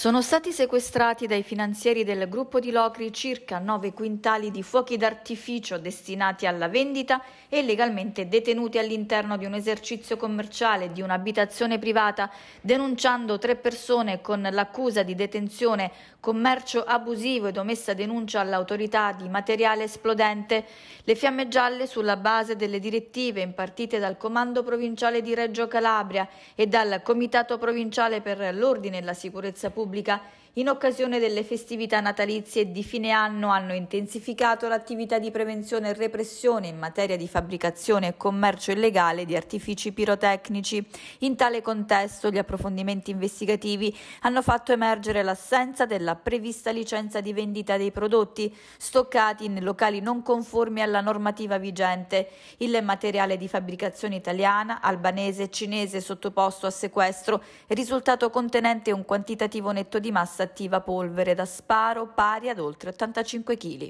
Sono stati sequestrati dai finanzieri del gruppo di Locri circa 9 quintali di fuochi d'artificio destinati alla vendita e legalmente detenuti all'interno di un esercizio commerciale di un'abitazione privata, denunciando tre persone con l'accusa di detenzione, commercio abusivo e omessa denuncia all'autorità di materiale esplodente. Le fiamme gialle sulla base delle direttive impartite dal Comando Provinciale di Reggio Calabria e dal Comitato Provinciale per l'Ordine e la Sicurezza Pubblica Repubblica in occasione delle festività natalizie di fine anno hanno intensificato l'attività di prevenzione e repressione in materia di fabbricazione e commercio illegale di artifici pirotecnici. In tale contesto gli approfondimenti investigativi hanno fatto emergere l'assenza della prevista licenza di vendita dei prodotti stoccati in locali non conformi alla normativa vigente. Il materiale di fabbricazione italiana, albanese e cinese sottoposto a sequestro è risultato contenente un quantitativo necessario netto di massa attiva polvere da sparo pari ad oltre 85 kg.